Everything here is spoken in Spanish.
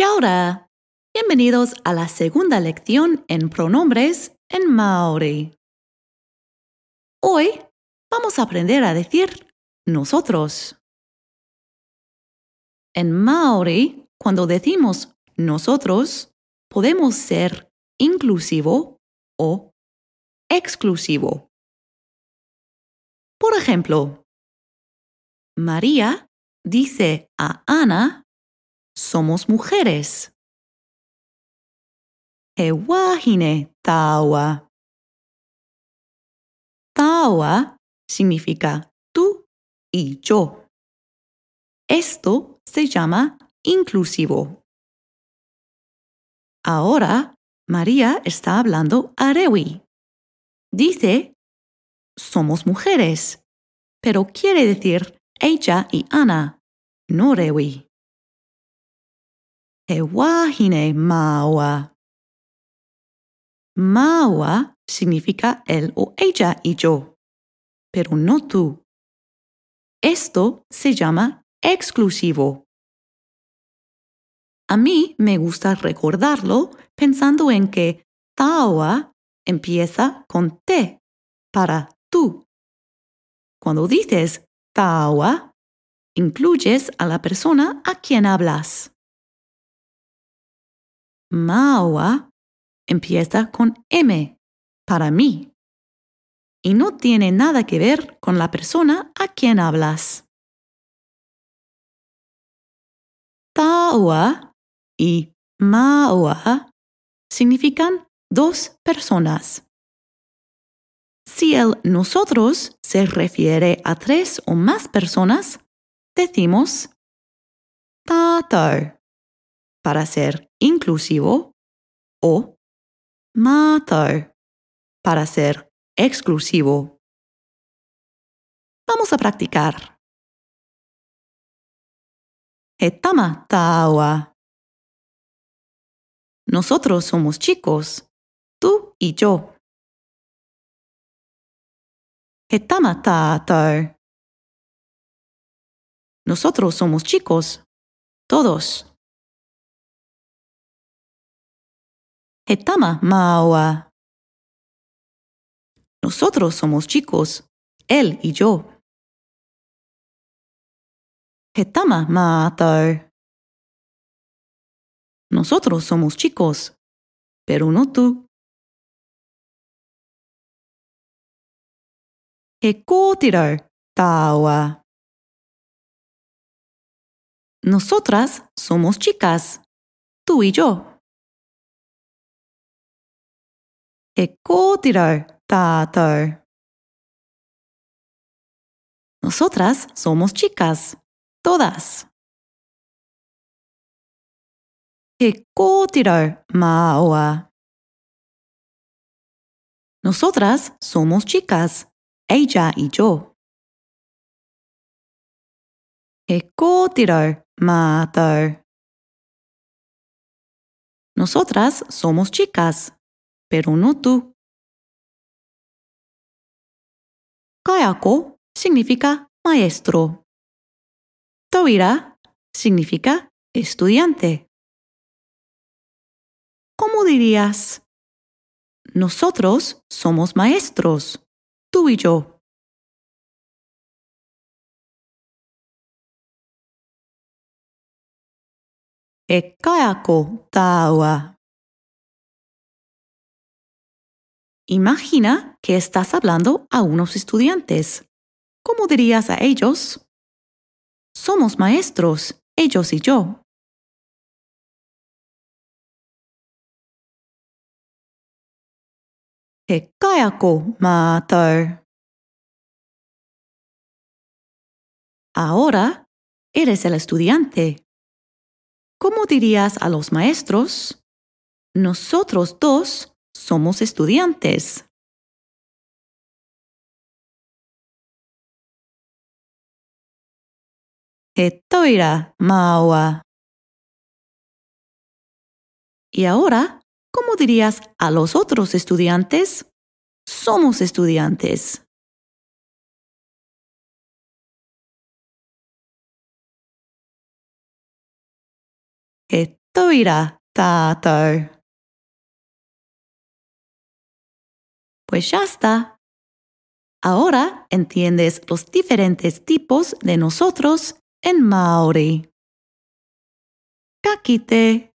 Y ahora, bienvenidos a la segunda lección en pronombres en maori. Hoy vamos a aprender a decir nosotros. En maori, cuando decimos nosotros, podemos ser inclusivo o exclusivo. Por ejemplo, María dice a Ana somos mujeres. Ewahine tawa. Tawa significa tú y yo. Esto se llama inclusivo. Ahora, María está hablando a arewi. Dice, somos mujeres, pero quiere decir ella y Ana, no rewi. Mawa significa él o ella y yo, pero no tú. Esto se llama exclusivo. A mí me gusta recordarlo pensando en que tawa empieza con te para tú. Cuando dices tawa, incluyes a la persona a quien hablas. Maua empieza con M, para mí, y no tiene nada que ver con la persona a quien hablas. Taua y Maua significan dos personas. Si el nosotros se refiere a tres o más personas, decimos Tato para ser inclusivo o matter para ser exclusivo. Vamos a practicar. Etama tawa. Nosotros somos chicos, tú y yo. Etama Nosotros somos chicos, todos. Nosotros somos chicos, él y yo. Nosotros somos chicos, pero no tú. Tawa. Nosotras somos chicas, tú y yo. e tato. Nosotras somos chicas, todas. E Nosotras somos chicas, ella y yo. E Nosotras somos chicas, pero no tú. Kayako significa maestro. Toira significa estudiante. ¿Cómo dirías? Nosotros somos maestros, tú y yo. e kayako tawa. Imagina que estás hablando a unos estudiantes. ¿Cómo dirías a ellos? Somos maestros, ellos y yo. matar. Ahora eres el estudiante. ¿Cómo dirías a los maestros? Nosotros dos somos estudiantes. Etoira maua. Y ahora, ¿cómo dirías a los otros estudiantes? Somos estudiantes. Pues ya está. Ahora entiendes los diferentes tipos de nosotros en maori. Kakite.